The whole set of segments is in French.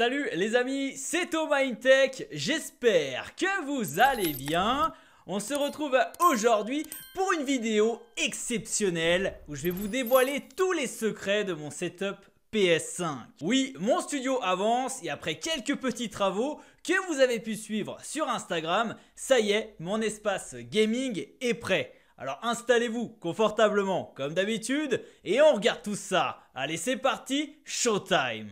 Salut les amis, c'est Thomas Intech, j'espère que vous allez bien. On se retrouve aujourd'hui pour une vidéo exceptionnelle où je vais vous dévoiler tous les secrets de mon setup PS5. Oui, mon studio avance et après quelques petits travaux que vous avez pu suivre sur Instagram, ça y est, mon espace gaming est prêt. Alors installez-vous confortablement comme d'habitude et on regarde tout ça. Allez, c'est parti, showtime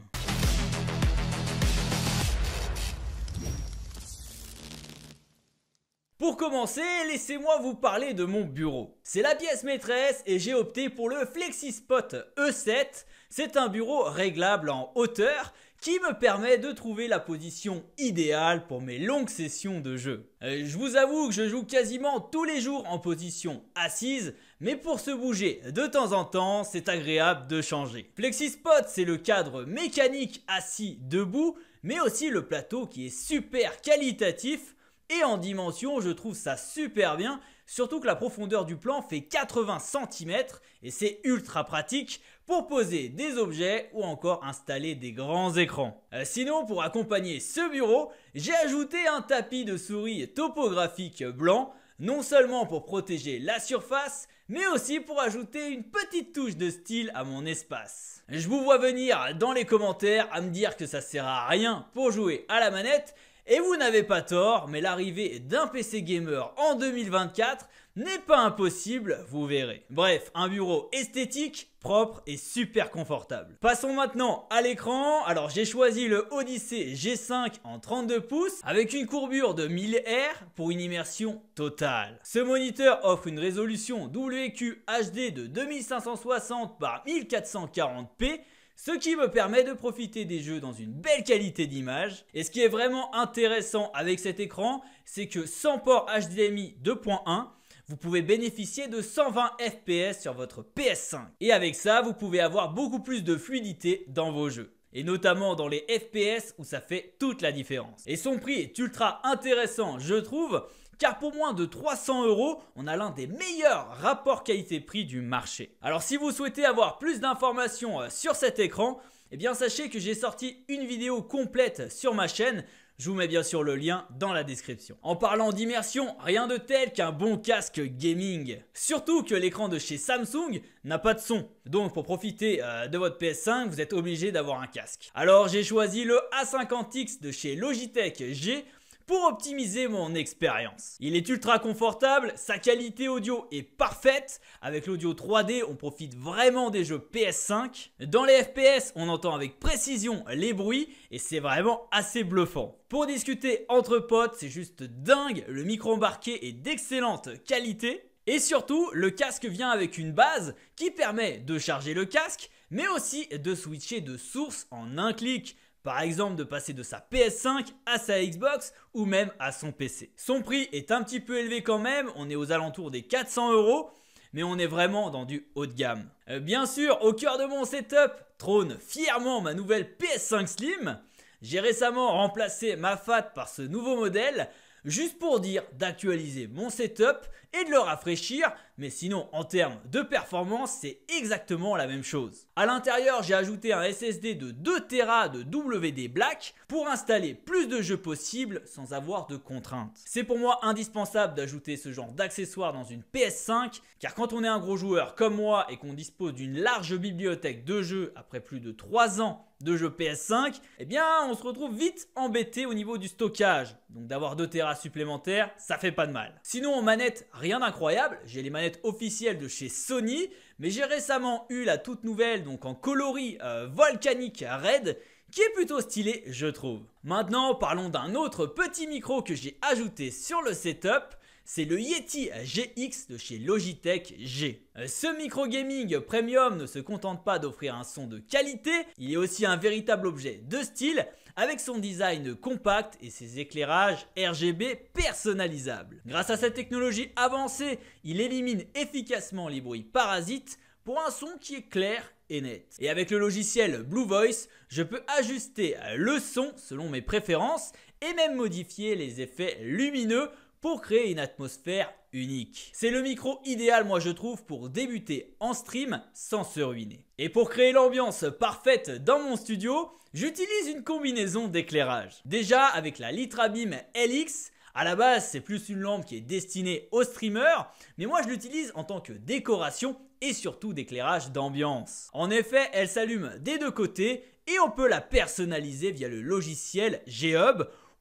Pour commencer, laissez-moi vous parler de mon bureau. C'est la pièce maîtresse et j'ai opté pour le FlexiSpot E7. C'est un bureau réglable en hauteur qui me permet de trouver la position idéale pour mes longues sessions de jeu. Euh, je vous avoue que je joue quasiment tous les jours en position assise, mais pour se bouger de temps en temps, c'est agréable de changer. FlexiSpot, c'est le cadre mécanique assis debout, mais aussi le plateau qui est super qualitatif et en dimension, je trouve ça super bien, surtout que la profondeur du plan fait 80 cm et c'est ultra pratique pour poser des objets ou encore installer des grands écrans. Euh, sinon, pour accompagner ce bureau, j'ai ajouté un tapis de souris topographique blanc, non seulement pour protéger la surface, mais aussi pour ajouter une petite touche de style à mon espace. Je vous vois venir dans les commentaires à me dire que ça sert à rien pour jouer à la manette, et vous n'avez pas tort, mais l'arrivée d'un PC gamer en 2024 n'est pas impossible, vous verrez. Bref, un bureau esthétique, propre et super confortable. Passons maintenant à l'écran. Alors j'ai choisi le Odyssey G5 en 32 pouces avec une courbure de 1000 R pour une immersion totale. Ce moniteur offre une résolution WQHD de 2560 par 1440p ce qui me permet de profiter des jeux dans une belle qualité d'image. Et ce qui est vraiment intéressant avec cet écran, c'est que sans port HDMI 2.1, vous pouvez bénéficier de 120 FPS sur votre PS5. Et avec ça, vous pouvez avoir beaucoup plus de fluidité dans vos jeux. Et notamment dans les FPS où ça fait toute la différence. Et son prix est ultra intéressant, je trouve, car pour moins de 300 euros, on a l'un des meilleurs rapports qualité-prix du marché. Alors si vous souhaitez avoir plus d'informations euh, sur cet écran, eh bien sachez que j'ai sorti une vidéo complète sur ma chaîne. Je vous mets bien sûr le lien dans la description. En parlant d'immersion, rien de tel qu'un bon casque gaming. Surtout que l'écran de chez Samsung n'a pas de son. Donc pour profiter euh, de votre PS5, vous êtes obligé d'avoir un casque. Alors j'ai choisi le A50X de chez Logitech G pour optimiser mon expérience. Il est ultra confortable, sa qualité audio est parfaite. Avec l'audio 3D, on profite vraiment des jeux PS5. Dans les FPS, on entend avec précision les bruits et c'est vraiment assez bluffant. Pour discuter entre potes, c'est juste dingue, le micro embarqué est d'excellente qualité. Et surtout, le casque vient avec une base qui permet de charger le casque, mais aussi de switcher de source en un clic. Par exemple, de passer de sa PS5 à sa Xbox ou même à son PC. Son prix est un petit peu élevé quand même, on est aux alentours des 400 euros, mais on est vraiment dans du haut de gamme. Euh, bien sûr, au cœur de mon setup trône fièrement ma nouvelle PS5 Slim. J'ai récemment remplacé ma FAT par ce nouveau modèle, juste pour dire d'actualiser mon setup et de le rafraîchir mais sinon en termes de performance, c'est exactement la même chose. À l'intérieur, j'ai ajouté un SSD de 2 Tera de WD Black pour installer plus de jeux possibles sans avoir de contraintes. C'est pour moi indispensable d'ajouter ce genre d'accessoires dans une PS5, car quand on est un gros joueur comme moi et qu'on dispose d'une large bibliothèque de jeux après plus de 3 ans de jeux PS5, eh bien on se retrouve vite embêté au niveau du stockage. Donc d'avoir 2 Tera supplémentaires, ça fait pas de mal. Sinon en manette, rien d'incroyable, j'ai les manettes officielle de chez Sony, mais j'ai récemment eu la toute nouvelle, donc en coloris euh, volcanique Red, qui est plutôt stylé je trouve. Maintenant parlons d'un autre petit micro que j'ai ajouté sur le setup, c'est le Yeti GX de chez Logitech G. Euh, ce micro gaming premium ne se contente pas d'offrir un son de qualité, il est aussi un véritable objet de style avec son design compact et ses éclairages RGB personnalisables. Grâce à cette technologie avancée, il élimine efficacement les bruits parasites pour un son qui est clair et net. Et avec le logiciel Blue Voice, je peux ajuster le son selon mes préférences et même modifier les effets lumineux pour créer une atmosphère unique. C'est le micro idéal moi je trouve pour débuter en stream sans se ruiner. Et pour créer l'ambiance parfaite dans mon studio, j'utilise une combinaison d'éclairage. Déjà avec la Litrabim LX, à la base, c'est plus une lampe qui est destinée aux streamers, mais moi je l'utilise en tant que décoration et surtout d'éclairage d'ambiance. En effet, elle s'allume des deux côtés et on peut la personnaliser via le logiciel g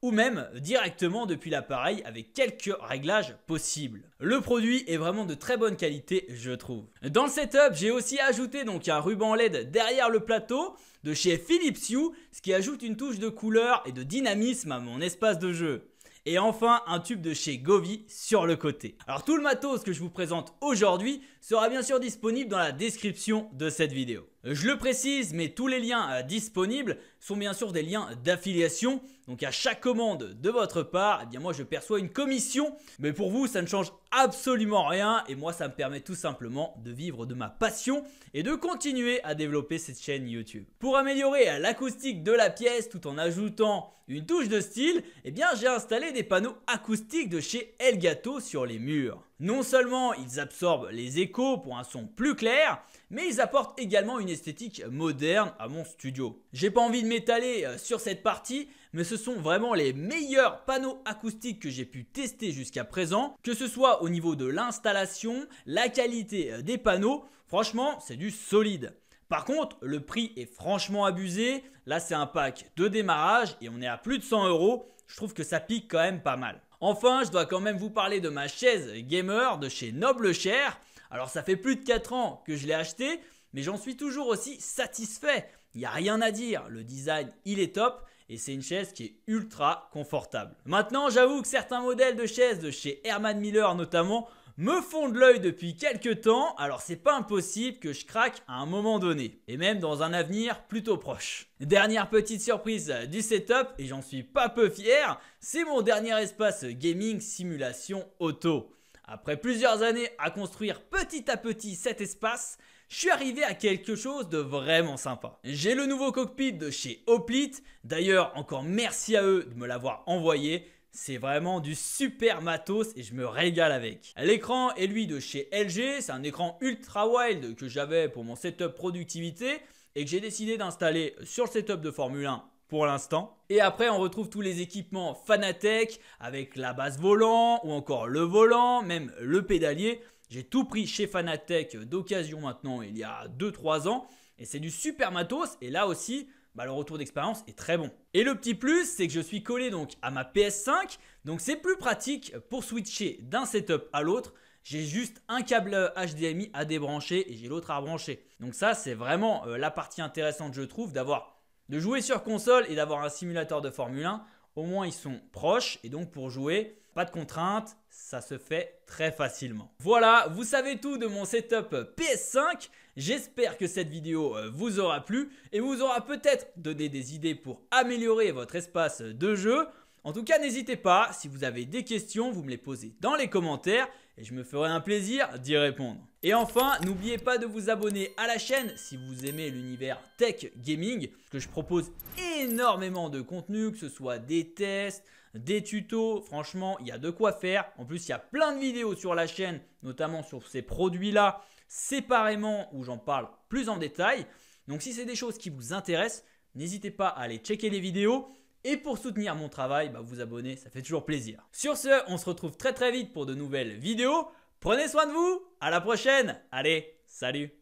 ou même directement depuis l'appareil avec quelques réglages possibles. Le produit est vraiment de très bonne qualité je trouve. Dans le setup j'ai aussi ajouté donc un ruban LED derrière le plateau de chez Philips Hue ce qui ajoute une touche de couleur et de dynamisme à mon espace de jeu. Et enfin, un tube de chez Govi sur le côté. Alors tout le matos que je vous présente aujourd'hui sera bien sûr disponible dans la description de cette vidéo. Je le précise, mais tous les liens euh, disponibles sont bien sûr des liens d'affiliation. Donc à chaque commande de votre part, eh bien moi je perçois une commission. Mais pour vous, ça ne change absolument rien. Et moi, ça me permet tout simplement de vivre de ma passion et de continuer à développer cette chaîne YouTube. Pour améliorer euh, l'acoustique de la pièce tout en ajoutant une touche de style, eh bien j'ai installé des panneaux acoustiques de chez Elgato sur les murs. Non seulement ils absorbent les échos pour un son plus clair, mais ils apportent également une esthétique moderne à mon studio. J'ai pas envie de m'étaler euh, sur cette partie, mais ce sont vraiment les meilleurs panneaux acoustiques que j'ai pu tester jusqu'à présent, que ce soit au niveau de l'installation, la qualité euh, des panneaux, franchement c'est du solide. Par contre, le prix est franchement abusé. Là, c'est un pack de démarrage et on est à plus de 100 euros. Je trouve que ça pique quand même pas mal. Enfin, je dois quand même vous parler de ma chaise gamer de chez Noble Chair. Alors ça fait plus de 4 ans que je l'ai achetée, mais j'en suis toujours aussi satisfait. Il n'y a rien à dire, le design il est top et c'est une chaise qui est ultra confortable. Maintenant j'avoue que certains modèles de chaises de chez Herman Miller notamment me font de l'œil depuis quelques temps, alors c'est pas impossible que je craque à un moment donné, et même dans un avenir plutôt proche. Dernière petite surprise du setup, et j'en suis pas peu fier, c'est mon dernier espace gaming simulation auto. Après plusieurs années à construire petit à petit cet espace, je suis arrivé à quelque chose de vraiment sympa. J'ai le nouveau cockpit de chez Oplit, d'ailleurs encore merci à eux de me l'avoir envoyé, c'est vraiment du super matos et je me régale avec. L'écran est lui de chez LG, c'est un écran ultra wild que j'avais pour mon setup productivité et que j'ai décidé d'installer sur le setup de Formule 1 pour l'instant. Et après, on retrouve tous les équipements Fanatec avec la base volant ou encore le volant, même le pédalier. J'ai tout pris chez Fanatec d'occasion maintenant, il y a 2-3 ans. Et c'est du super matos. Et là aussi, bah, le retour d'expérience est très bon. Et le petit plus, c'est que je suis collé donc à ma PS5, donc c'est plus pratique pour switcher d'un setup à l'autre. J'ai juste un câble HDMI à débrancher et j'ai l'autre à brancher. Donc ça, c'est vraiment euh, la partie intéressante, je trouve, d'avoir de jouer sur console et d'avoir un simulateur de Formule 1 au moins, ils sont proches et donc pour jouer, pas de contraintes, ça se fait très facilement. Voilà, vous savez tout de mon setup PS5. J'espère que cette vidéo euh, vous aura plu et vous aura peut-être donné des idées pour améliorer votre espace de jeu. En tout cas, n'hésitez pas, si vous avez des questions, vous me les posez dans les commentaires et je me ferai un plaisir d'y répondre. Et enfin, n'oubliez pas de vous abonner à la chaîne si vous aimez l'univers tech gaming, parce que je propose énormément de contenu, que ce soit des tests, des tutos, franchement, il y a de quoi faire. En plus, il y a plein de vidéos sur la chaîne, notamment sur ces produits-là, séparément, où j'en parle plus en détail. Donc si c'est des choses qui vous intéressent, n'hésitez pas à aller checker les vidéos. Et pour soutenir mon travail, bah, vous abonner, ça fait toujours plaisir. Sur ce, on se retrouve très très vite pour de nouvelles vidéos. Prenez soin de vous, à la prochaine. Allez, salut.